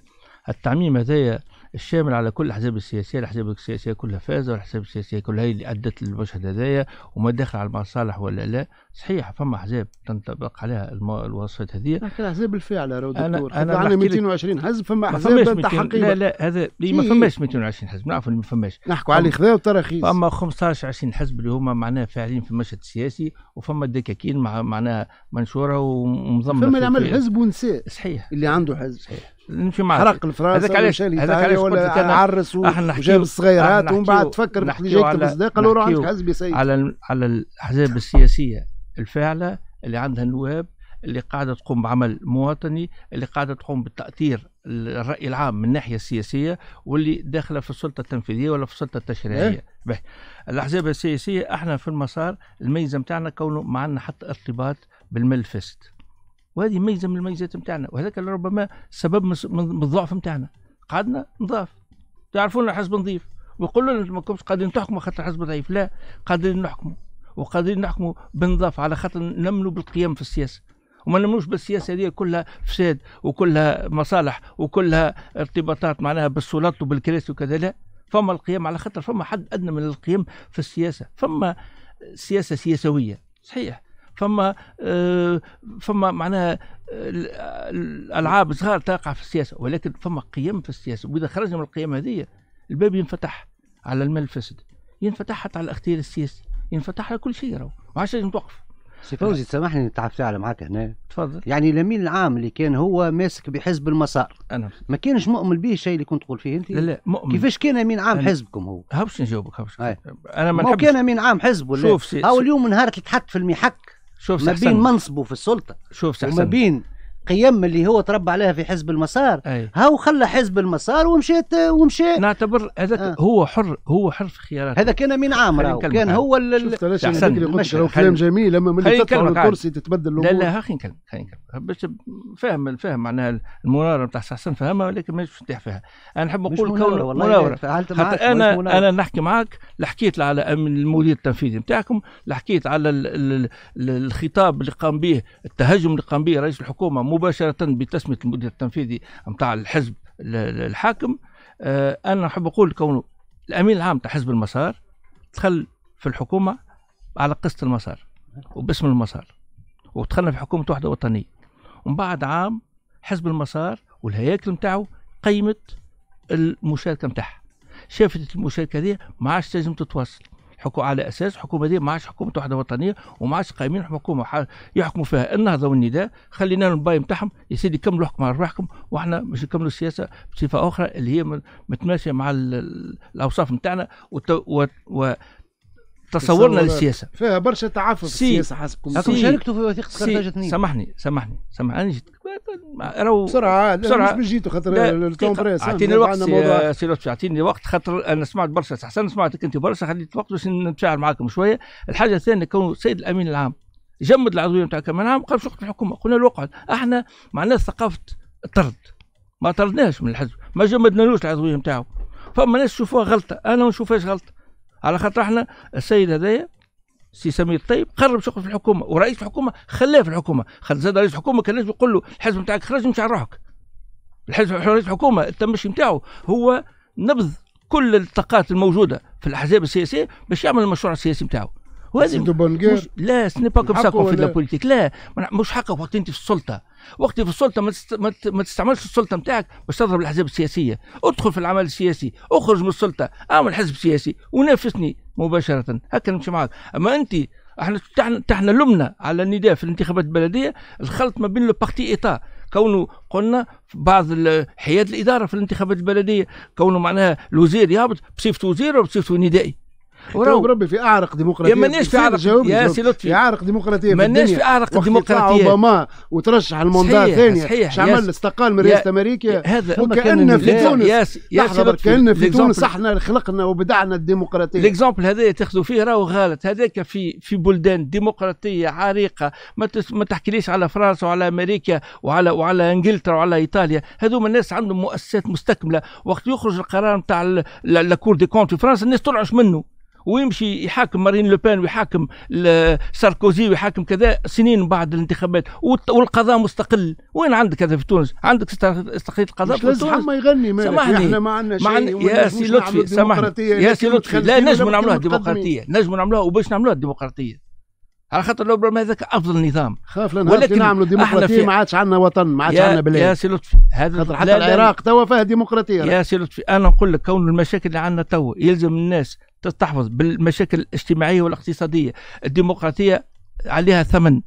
التعميم هذايا الشامل على كل الأحزاب السياسية الأحزاب السياسية كلها فازة والأحزاب السياسية كلها هي اللي أدت للمشهد هذايا وما داخل على المصالح ولا لا صحيح فما أحزاب تنطبق عليها الوصفات هذه لكن الأحزاب بالفعل راهو دكتور أنا عندنا 220 حزب فما أحزاب تاع لا لا هذا ما فماش 220 حزب نعرف ما فماش نحكوا على خذا وتراخيص فما 15 20 حزب اللي هما معناها فاعلين في المشهد السياسي وفما الدكاكين معناها منشوره ومضمنه فما اللي عمل حزب ونساء صحيح اللي عنده حزب صحيح نمشي معاك حرق الفرنسا هذاك علاش هذاك علاش قلت لك انا عرس وجاب الصغيرات ومن بعد تفكر اللي جاي يكتب قالوا روح عندك حزب يا على على الاحزاب السياسيه الفاعله اللي عندها نواب اللي قاعده تقوم بعمل مواطني اللي قاعده تقوم بالتاثير الراي العام من الناحيه السياسيه واللي داخله في السلطه التنفيذيه ولا في السلطه التشريعيه إيه؟ الاحزاب السياسيه احنا في المسار الميزه نتاعنا كونه ما عندنا حتى ارتباط بالملفست وهذه ميزه من الميزات نتاعنا وهذاك ربما سبب من الضعف نتاعنا قعدنا نضاف تعرفونا الحزب نظيف ويقولوا لنا ما كنتش قادرين تحكموا خاطر الحزب ضعيف لا قادرين نحكموا وقادرين نحكموا بنظافه على خاطر نملوا بالقيام في السياسه وما نملوش بالسياسه هذه كلها فساد وكلها مصالح وكلها ارتباطات معناها بالسلطه وبالكراسي وكذا لا فما القيام على خاطر فما حد ادنى من القيام في السياسه فما سياسه سياسويه صحيح فما آه، فما معناها آه، الالعاب صغار تقع في السياسه ولكن فما قيم في السياسه واذا خرجنا من القيم هذه الباب ينفتح على المال الفاسد ينفتح حتى على الاختيار السياسي ينفتح على كل شيء راهو ما لازم توقف سي فوزي سامحني نتعب فعلا معاك هنا تفضل يعني الامين العام اللي كان هو ماسك بحزب المسار انا ما كانش مؤمن به الشيء اللي كنت تقول فيه انت لا لا مؤمن كيفاش كان امين عام حزبكم هو هبش نجاوبك هبش انا ما كان امين عام حزب ولا شوف سي... هو اليوم نهار تحط في المحك شوف ما بين منصبه في السلطه شوف وما بين القيم اللي هو تربى عليها في حزب المسار ها هاو خلى حزب المسار ومشيت ومشي نعتبر هذاك آه. هو حر هو حر في خياراته هذا كان من عامر كان هو احسن كلام جميل اما من تطلع الكرسي تتبدل الامور لا لا خلينا نكلم خلينا نكلم باش فاهم الفهم معناها المناوره نتاع حسن فهمها ولكن مانيش نتاح فيها انا نحب نقول كون مناورة حتى انا انا نحكي معاك لحكيت حكيت على المدير التنفيذي نتاعكم لحكيت حكيت على الخطاب اللي قام به التهجم اللي قام به رئيس الحكومه مباشره بتسميه المدير التنفيذي نتاع الحزب الحاكم آه، انا نحب نقول كونه الامين العام تاع حزب المسار دخل في الحكومه على قصه المسار وباسم المسار ودخلنا في حكومه وحده وطنيه ومن بعد عام حزب المسار والهياكل نتاعو قيمت المشاركه نتاعها شافت المشاركه هذه ما عادش تنجم تتواصل حكو على اساس حكومه دي ما عادش حكومه وحده وطنيه وما عادش قايمين حكومه يحكموا فيها النهضه والنداء خلينا لهم الباي نتاعهم يا سيدي كملوا حكم على روحكم واحنا باش نكملوا السياسه بصفه اخرى اللي هي متماشيه مع الاوصاف نتاعنا تصورنا للسياسه فيها برشا تعافف في السياسه حسبكم راكم شاركتوا في وثيقه كارتاج اثنين سامحني سامحني سامحني راهو بسرعه بسرعه مش جيتو خاطر الكونغرس اعطيني الوقت سي لطفي اعطيني وقت خاطر انا سمعت برشا احسن سمعتك انت برشا خليت وقت باش نتشاعر معاكم شويه الحاجه الثانيه كون السيد الامين العام جمد العضويه نتاع كمان عام قال شقت الحكومه قلنا له اقعد احنا معناها ثقافه الطرد ما طردناش من الحزب ما جمدنالوش العضويه نتاعو فما ناس يشوفوها غلطه انا ما نشوفهاش غلطه على خاطر احنا السيد هذايا سي سمير الطيب قرب شغل في الحكومه ورئيس الحكومه خلاه في الحكومه خل زاد رئيس الحكومه كان لازم يقول له الحزب نتاعك خرج مش على روحك الحزب رئيس الحكومه التمشي نتاعو هو نبذ كل الطاقات الموجوده في الاحزاب السياسيه باش يعمل المشروع السياسي نتاعو وهذه مش لا سني با كوم سا كون في لا بوليتيك لا مش حقك وقت انت في السلطه وقت في السلطه ما تستعملش السلطه نتاعك باش تضرب الاحزاب السياسيه ادخل في العمل السياسي اخرج من السلطه اعمل حزب سياسي ونافسني مباشره هكا نمشي معاك اما انت احنا تحنا لمنا على النداء في الانتخابات البلديه الخلط ما بين لو بارتي ايطا كونه قلنا بعض حياد الاداره في الانتخابات البلديه كونه معناها الوزير يهبط بصفته وزير وبصفته ندائي وراو بربي في اعرق ديمقراطيه مانيش في اعرق يا سي لطفي في اعرق ديمقراطيه مانيش في اعرق ديمقراطيه اوباما وترشح المنظار ثاني صحيح عمل استقال من رئاسه امريكا هذا وكان في تونس لطفي كان في تونس احنا خلقنا وبدعنا الديمقراطيه ليكزومبل هذا تاخذوا فيه راهو غلط هذاك في في بلدان ديمقراطيه عريقه ما ما تحكيليش على فرنسا وعلى امريكا وعلى وعلى انجلترا وعلى ايطاليا هذوما الناس عندهم مؤسسات مستكمله وقت يخرج القرار نتاع لاكور دي كونت في فرنسا الناس ترعش منه ويمشي يحاكم مارين لوبان ويحاكم ساركوزي ويحاكم كذا سنين بعد الانتخابات والقضاء مستقل وين عندك هذا في تونس عندك استقلاليه القضاء في تونس ما يغني سامحني احنا ما عندنا شيء يا سي لطفي سامحني يا سي لطفي لا نجم نعملوها ديمقراطيه نجم نعملوها وباش نعملوها ديمقراطيه على خاطر لو برما هذاك افضل نظام خاف لنا ولكن نعملوا ديمقراطيه ما عادش عندنا وطن ما عادش عندنا بلاد يا سي لطفي هذا خاطر حتى العراق توا فيها ديمقراطيه يا سي لطفي انا نقول لك كون المشاكل اللي عندنا توا يلزم الناس تستحفظ بالمشاكل الاجتماعيه والاقتصاديه الديمقراطيه عليها ثمن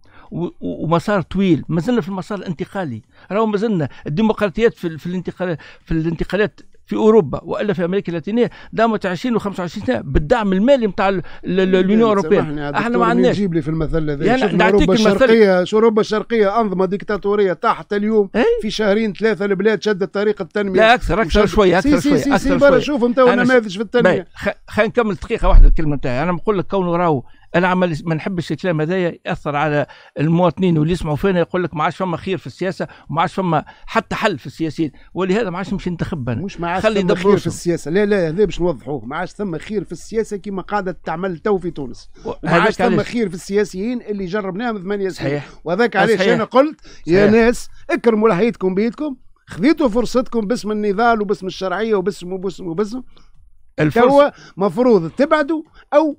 ومسار طويل مازلنا في المسار الانتقالي راهو مازلنا الديمقراطيات في, في الانتقالات في الانتقالات في اوروبا والا في امريكا اللاتينيه دامت 20 و25 سنه بالدعم المالي نتاع إيه، اليونيون اوروبيه احنا ما عندناش تجيب لي في المثل هذا يعني شفنا اوروبا الشرقيه اوروبا الشرقيه انظمه ديكتاتوريه تحت اليوم ايه؟ في شهرين ثلاثه البلاد شدت طريق التنميه لا اكثر اكثر شويه اكثر شويه اكثر شويه شوف انت نماذج في التنميه خلينا نكمل دقيقه واحده الكلمه نتاعي انا نقول لك كونه راهو انا ما نحبش الكلام هذايا ياثر على المواطنين واللي يسمعوا فينا يقول لك ما عادش فما خير في السياسه وما عادش فما حتى حل في السياسيين ولهذا ما عادش نمشي ننتخب انا مش ما عادش فما خير في السياسه لا لا هذا باش نوضحوه ما عادش ثم خير في السياسه كما قاعده تعمل تو في تونس ما عادش ثم خير في السياسيين اللي جربناهم ثمانية سنين صحيح وهذاك علاش انا قلت يا ناس اكرموا لحيتكم بيتكم خذيتوا فرصتكم باسم النضال وباسم الشرعيه وباسم وباسم وباسم الفرصه مفروض تبعدوا او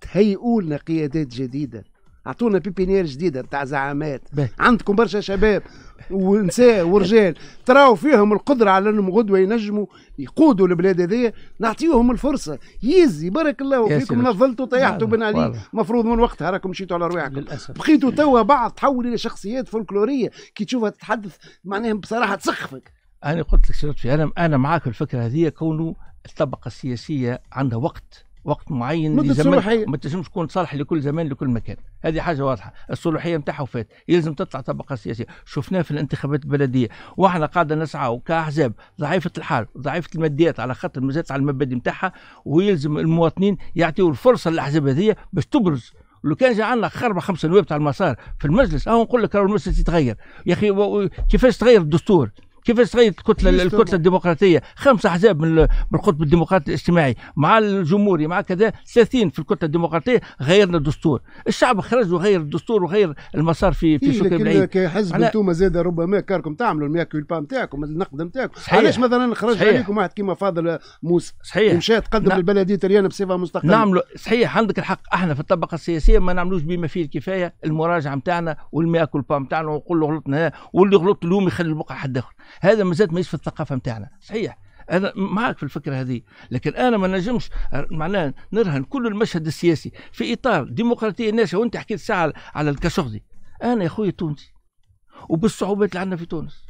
تهيئوا لنا قيادات جديده اعطونا بيبينير جديده نتاع زعامات عندكم برشا شباب ونساء ورجال تراو فيهم القدره على انهم غدوه ينجموا يقودوا البلاد هذيا نعطيوهم الفرصه يزي بارك الله فيكم نظلتوا طيحتوا بن علي مفروض من وقتها راكم مشيتوا على رواحكم بقيتوا توا بعض تحولوا الى شخصيات فولكلوريه كي تشوفها تتحدث معناها بصراحه تسخفك انا قلت لك انا انا معاك في الفكره هذه كونه الطبقه السياسيه عندها وقت وقت معين مدة لزمان ما تنجمش تكون صالح لكل زمان لكل مكان هذه حاجه واضحه الصلوحيه نتاعها فات يلزم تطلع طبقه سياسيه شفناه في الانتخابات البلديه واحنا قاعده نسعى كاحزاب ضعيفه الحال ضعيفه الماديات على خاطر ما على المبادئ نتاعها ويلزم المواطنين يعطيوا الفرصه للاحزاب هذه باش تبرز لو كان جا عندنا خربة خمسة نواب تاع المسار في المجلس اهو نقول لك المجلس يتغير يا اخي كيفاش تغير الدستور كيف تغيرت الكتله الكتله الديمقراطيه خمسه احزاب من القطب الديمقراطي الاجتماعي مع الجمهوري مع كذا 30 في الكتله الديمقراطيه غيرنا الدستور الشعب خرج وغير الدستور وغير المسار في في إيه شكل بعيد كحزب انتم زاد ربما كاركم تعملوا المياكول با نتاعكم النقد نتاعكم علاش مثلا خرج عليكم واحد كيما فاضل موسى صحيح ومشى تقدم نعم. البلديه تريانه بصفه مستقله نعملوا صحيح عندك الحق احنا في الطبقه السياسيه ما نعملوش بما فيه الكفايه المراجعه نتاعنا والمياكول با نتاعنا ونقول له غلطنا واللي غلط اليوم يخلي البقعه حد اخر هذا مازال ماهيش في الثقافه نتاعنا صحيح انا معك في الفكره هذه لكن انا ما نجمش معناها نرهن كل المشهد السياسي في اطار ديمقراطيه ناشئه وانت حكيت ساعه على الكاشوغدي انا يا خويا تونسي وبالصعوبات اللي عندنا في تونس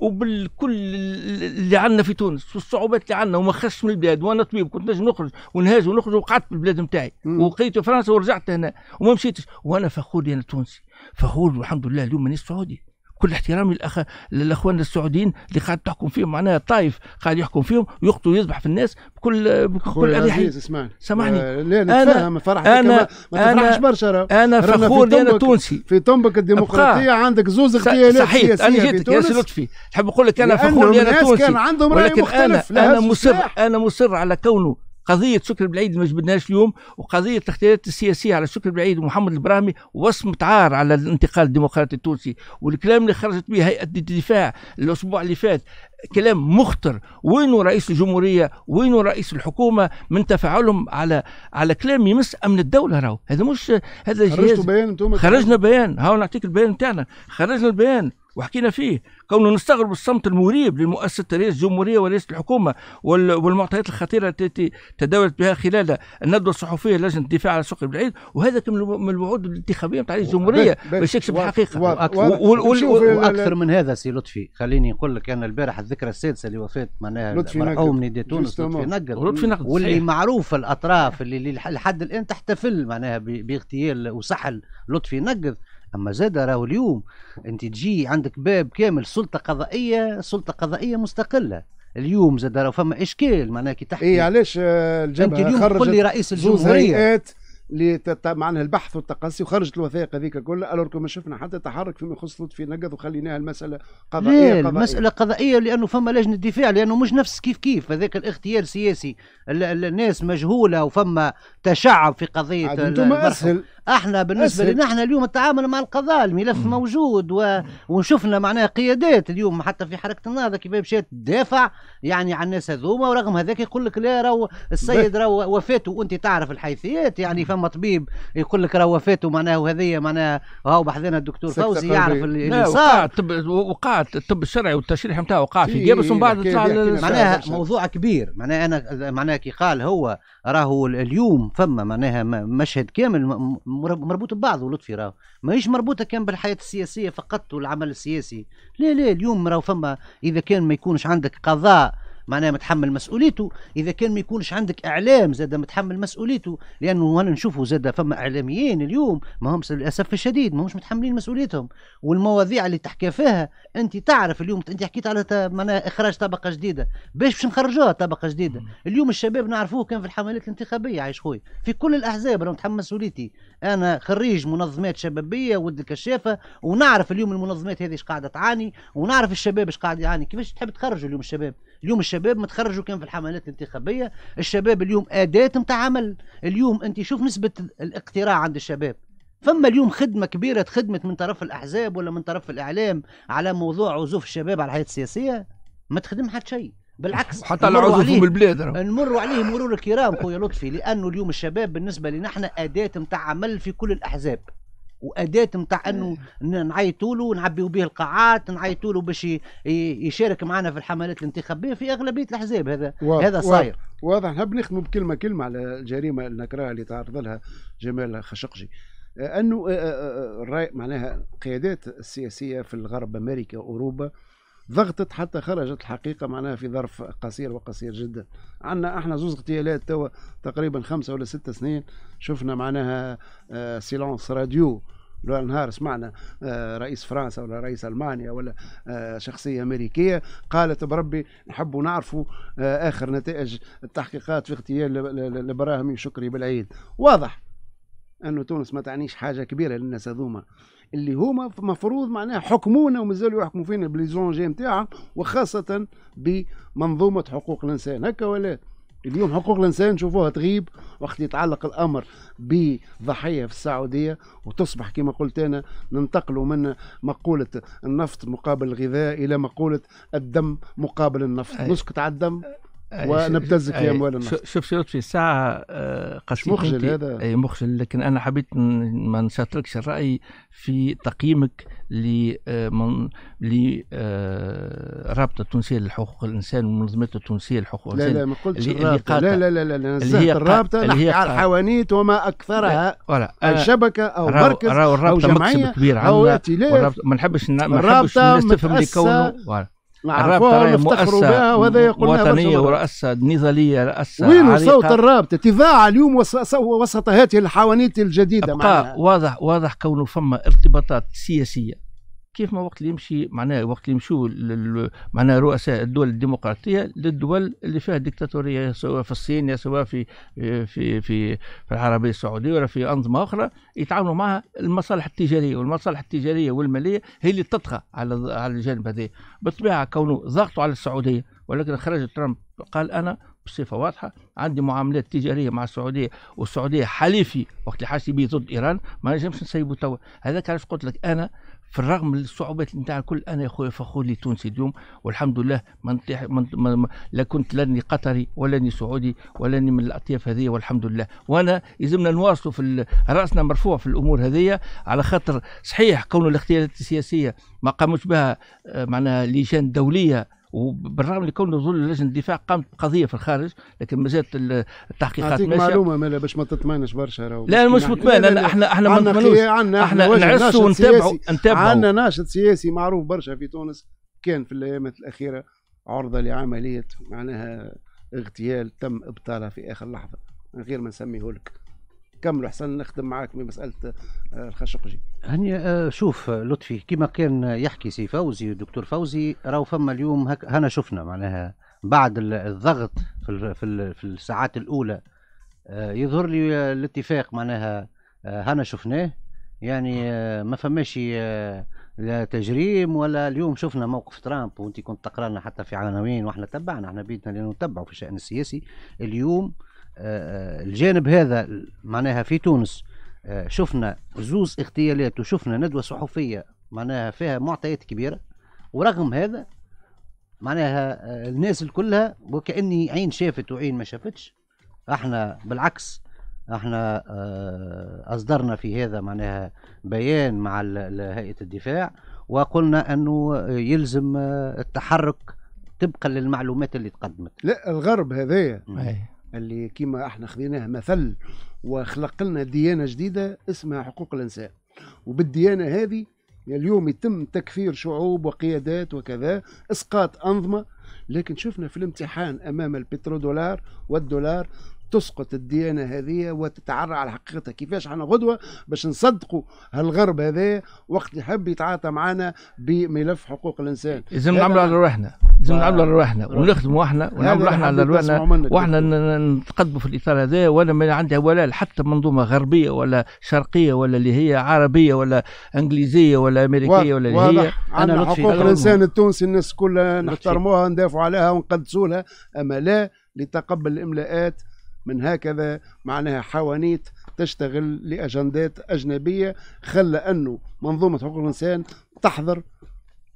وبالكل اللي عندنا في تونس والصعوبات اللي عندنا وما خش من البلاد وانا طبيب كنت نجم نخرج ونهاج ونخرج وقعدت في البلاد نتاعي وقيت في فرنسا ورجعت هنا وما مشيتش وانا فخور انا تونسي فخور والحمد لله اليوم مانيش سعودي كل احترامي للاخ للاخوان السعوديين اللي قاعد تحكم فيهم معناها طايف قاعد يحكم فيهم ويقتل ويذبح في الناس بكل بكل اريحيه اسمعني سامحني آه لا نتفاهم فرحتك أنا ما, تفرحش برشا انا, فخور فخور انا تونسي في تنبك الديمقراطيه عندك زوز اغتيالات صحيح انا جيتك يا سي لطفي نحب نقول لك انا فخور انا تونسي كان عندهم راي مختلف انا مصر انا مصر على كونه قضيه سكر بالعيد ما جبدناش اليوم وقضيه الاختيارات السياسيه على سكر بالعيد ومحمد البرامي وصمه عار على الانتقال الديمقراطي التونسي والكلام اللي خرجت به هيئه الدفاع الاسبوع اللي فات كلام مخطر وينه رئيس الجمهوريه وينه رئيس الحكومه من تفاعلهم على على كلام يمس امن الدوله راهو هذا مش هذا خرجتوا بيان خرجنا بيان هاو نعطيك البيان نتاعنا خرجنا البيان وحكينا فيه كونه نستغرب الصمت المريب لمؤسسة رئيس الجمهورية ورئيس الحكومة والمعطيات الخطيرة التي تداولت بها خلال الندوة الصحفية لجنة الدفاع على سوق العيد وهذا من الوعود الانتخابية بتاع رئيس الجمهورية باش يكشف الحقيقة وأكثر من هذا سي لطفي خليني نقول لك أنا البارح الذكرى السادسة لوفاة معناها مرحوم نيدي تونس لطفي نقد واللي معروف الأطراف اللي لحد الآن تحتفل معناها باغتيال وسحل لطفي نقد اما زاد راهو اليوم انت تجي عندك باب كامل سلطه قضائيه سلطه قضائيه مستقله اليوم زاد راهو فما اشكال معناها كي تحكي اي علاش آه، الجبهه اليوم قول لي رئيس الجمهوريه اللي معناها البحث والتقصي وخرجت الوثائق هذيك كلها الوركو ما شفنا حتى تحرك فيما يخص لطفي نقض وخليناها المساله قضائيه لا قضائية. المساله قضائيه لانه فما لجنه دفاع لانه مش نفس كيف كيف هذاك الاختيار السياسي الناس مجهوله وفما تشعب في قضيه انتم اسهل احنا بالنسبه لنا احنا اليوم التعامل مع القضاء الملف م. موجود و... وشفنا معناها قيادات اليوم حتى في حركه النهضه كيف مشات تدافع يعني على الناس هذوما ورغم هذاك يقول لك لا راهو السيد راهو وفاته وانت تعرف الحيثيات يعني فما طبيب يقول لك راهو وفاته معناها وهذه معناها هاو بحذنا الدكتور فوزي يعرف اللي صار وقعت الطب الشرعي والتشريح نتاعو وقع في إيه، جابس ومن بعد طلع معناها موضوع كبير معناها انا معناها كي قال هو راهو اليوم فما معناها مشهد كامل مربوطه ببعضه لطفي راه ماهيش مربوطه كان بالحياه السياسيه فقط والعمل السياسي لا لا اليوم راهو فما اذا كان ما يكونش عندك قضاء معناها متحمل مسؤوليته اذا كان ما يكونش عندك اعلام زاد متحمل مسؤوليته لانه انا نشوفوا زاد فما اعلاميين اليوم ما هم للاسف الشديد ما همش متحملين مسؤوليتهم والمواضيع اللي تحكي فيها انت تعرف اليوم انت حكيت على معناها اخراج طبقه جديده باش باش نخرجوها طبقه جديده اليوم الشباب نعرفوه كان في الحملات الانتخابيه عايش خويا في كل الاحزاب انا متحمل مسؤوليتي انا خريج منظمات شبابيه ود الكشافه ونعرف اليوم المنظمات هذه ايش قاعده تعاني ونعرف الشباب ايش قاعد يعاني كيفاش تحب تخرجوا اليوم الشباب اليوم الشباب متخرجوا كان في الحملات الانتخابيه الشباب اليوم اداه نتاع عمل اليوم انت شوف نسبه الاقتراع عند الشباب فما اليوم خدمه كبيره تخدمت من طرف الاحزاب ولا من طرف الاعلام على موضوع عزوف الشباب على الحياه السياسيه ما تخدم حتى شيء بالعكس حتى العزوف بالبلاد نمروا عليه مرور الكرام خويا لطفي لانه اليوم الشباب بالنسبه لنا احنا اداه نتاع عمل في كل الاحزاب واداه نتاع آه. انه نعيطوا له نعبيو به القاعات نعيطوا له باش يشارك معنا في الحملات الانتخابيه في اغلبيه الاحزاب هذا واضح هذا صاير واضح نحب نخدموا بكلمه كلمه على الجريمه النكراه اللي تعرض لها جمال خشقجي آه، انه الراي آه، معناها القيادات السياسيه في الغرب امريكا اوروبا ضغطت حتى خرجت الحقيقه معناها في ظرف قصير وقصير جدا عندنا احنا زوز اغتيالات توا تقريبا خمسه ولا ستة سنين شفنا معناها سيلونس آه، راديو لو نهار سمعنا آه، رئيس فرنسا ولا رئيس المانيا ولا آه، شخصيه امريكيه قالت بربي نحبوا نعرفوا اخر نتائج التحقيقات في اغتيال لبراهمي شكري بالعيد واضح انه تونس ما تعنيش حاجه كبيره للناس هذوما اللي هما مفروض معناها حكمونا ومازالوا يحكموا فينا بليزونجي نتاعهم وخاصه بمنظومه حقوق الانسان هكا ولا اليوم حقوق الانسان نشوفوها تغيب وقت يتعلق الامر بضحيه في السعوديه وتصبح كما قلت انا ننتقلوا من مقوله النفط مقابل الغذاء الى مقوله الدم مقابل النفط نسكت على الدم ونبتزك في اموال الناس شوف في ساعه آه، قصير مخجل هذا اي مخجل لكن انا حبيت ما نشاركش الراي في تقييمك ل آه، ل آه، رابطه التونسيه لحقوق الانسان والمنظمات التونسيه لحقوق الانسان لا لا ما قلتش الرابطه لا لا لا لا, لا اللي هي الرابطه اللي هي على الحوانيت وما اكثرها ولا لا او لا مركز لا الرابطه او جمعيه لا كبير لا او ائتلاف ما نحبش ما نحبش الناس تفهم اللي كونه الرابطة نفتخروا بها وهذا يقول وطنية ورأسة نضالية رأسة وين صوت الرابطة تذاع اليوم وسط هذه الحوانيت الجديدة أبقى واضح واضح كونه فما ارتباطات سياسية كيف ما وقت اللي يمشي معناه وقت اللي يمشوا معناه رؤساء الدول الديمقراطيه للدول اللي فيها ديكتاتوريه سواء في الصين يا سواء في في في في العربيه السعوديه ولا في انظمه اخرى يتعاونوا معها المصالح التجاريه والمصالح التجاريه والماليه هي اللي تطغى على على الجانب هذا بالطبيعه كونه ضغطوا على السعوديه ولكن خرج ترامب قال انا بصفه واضحه عندي معاملات تجاريه مع السعوديه والسعوديه حليفي وقت اللي به ضد ايران ما نجمش نسيبه توا هذاك علاش قلت لك انا في الرغم من الصعوبات نتاع الكل انا يا خويا فخور لي تونسي اليوم والحمد لله ما نطيح لا كنت لاني قطري ولاني سعودي ولاني من الاطياف هذه والحمد لله وانا يلزمنا نواصلوا في راسنا مرفوع في الامور هذه على خاطر صحيح كون الاختيارات السياسيه ما قاموش بها آه، معناها لجان دوليه وبالرغم من كون ظل لجنه الدفاع قامت بقضيه في الخارج لكن ما زالت التحقيقات ماشيه معلومه مالا باش ما تطمانش برشا راهو لا مش مطمئن احنا احنا احنا ما احنا, احنا نعسوا ونتابعوا نتابعوا عندنا ناشط سياسي معروف برشا في تونس كان في الايامات الاخيره عرضه لعمليه معناها اغتيال تم ابطالها في اخر لحظه من غير ما نسميه لك كملوا حسن نخدم معاك في مساله آه، الخشقجي هني آه، شوف لطفي كما كان يحكي سي فوزي دكتور فوزي راهو فما اليوم هك هنا شفنا معناها بعد الضغط في في الساعات الاولى آه، يظهر لي الاتفاق معناها هنا شفناه يعني ما فماش لا تجريم ولا اليوم شفنا موقف ترامب وانت كنت تقرانا حتى في عناوين واحنا تبعنا احنا بيتنا لانه نتبعوا في الشان السياسي اليوم الجانب هذا معناها في تونس آه، شفنا زوز اغتيالات وشفنا ندوه صحفيه معناها فيها معطيات كبيره ورغم هذا معناها آه، الناس كلها وكاني عين شافت وعين ما شافتش احنا بالعكس احنا آه، اصدرنا في هذا معناها بيان مع هيئه الدفاع وقلنا انه يلزم التحرك طبقا للمعلومات اللي تقدمت لا الغرب هذايا اللي كيما احنا خذيناه مثل وخلق لنا ديانه جديده اسمها حقوق الانسان وبالديانه هذه اليوم يتم تكفير شعوب وقيادات وكذا اسقاط انظمه لكن شفنا في الامتحان امام البترودولار والدولار تسقط الديانه هذه وتتعرى على حقيقتها كيفاش احنا غدوه باش نصدقوا هالغرب هذا وقت يحب يتعاطى معنا بملف حقوق الانسان لازم نعملوا على رواحنا لازم نعملوا على رواحنا ونخدموا احنا ونعملوا احنا على رواحنا واحنا نتقدموا في الاطار هذا وانا ما عندي ولا حتى منظومه غربيه ولا شرقيه ولا اللي هي عربيه ولا انجليزيه ولا امريكيه ولا اللي هي انا حقوق الانسان التونسي الناس كلها نحترموها ندافعوا عليها ونقدسوا لها اما لا لتقبل الاملاءات من هكذا معناها حوانيت تشتغل لأجندات أجنبية خلى أنه منظومة حقوق الإنسان تحضر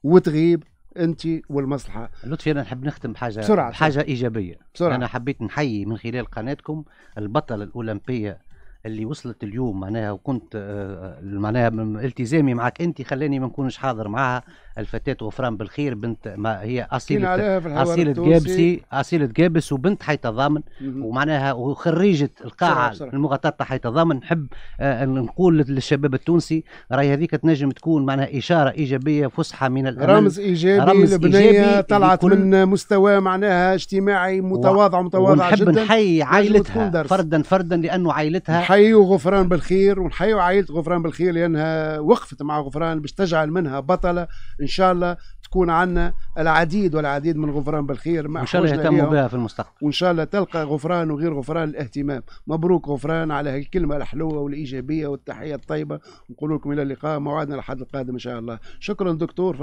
وتغيب انت والمصلحه لطفي انا نحب نختم بحاجه بسرعة حاجه بسرعة ايجابيه بسرعة. انا حبيت نحيي من خلال قناتكم البطله الاولمبيه اللي وصلت اليوم معناها وكنت آه، معناها التزامي معك انت خلاني ما نكونش حاضر معها الفتاه غفران بالخير بنت ما هي اصيله اصيله جابسي اصيله جابس وبنت حيط الضامن ومعناها وخريجه القاعه بصراحة حي المغطاه حيط الضامن نحب آه نقول للشباب التونسي راهي هذيك تنجم تكون معناها اشاره ايجابيه فصحى من الأمن رمز ايجابي رمز لبنيه طلعت من مستوى معناها اجتماعي متواضع متواضع جدا ونحب نحيي عائلتها فردا فردا لانه عائلتها نحيوا غفران بالخير ونحيوا عائله غفران بالخير لانها وقفت مع غفران باش تجعل منها بطله ان شاء الله تكون عندنا العديد والعديد من غفران بالخير مع وان شاء الله يهتموا بها في المستقبل وان شاء الله تلقى غفران وغير غفران الاهتمام مبروك غفران على هالكلمه الحلوه والايجابيه والتحيه الطيبه نقول لكم الى اللقاء موعدنا الحد القادم ان شاء الله شكرا دكتور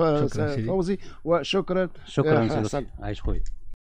فوزي وشكرا شكرا آه، سيدي عايش خويا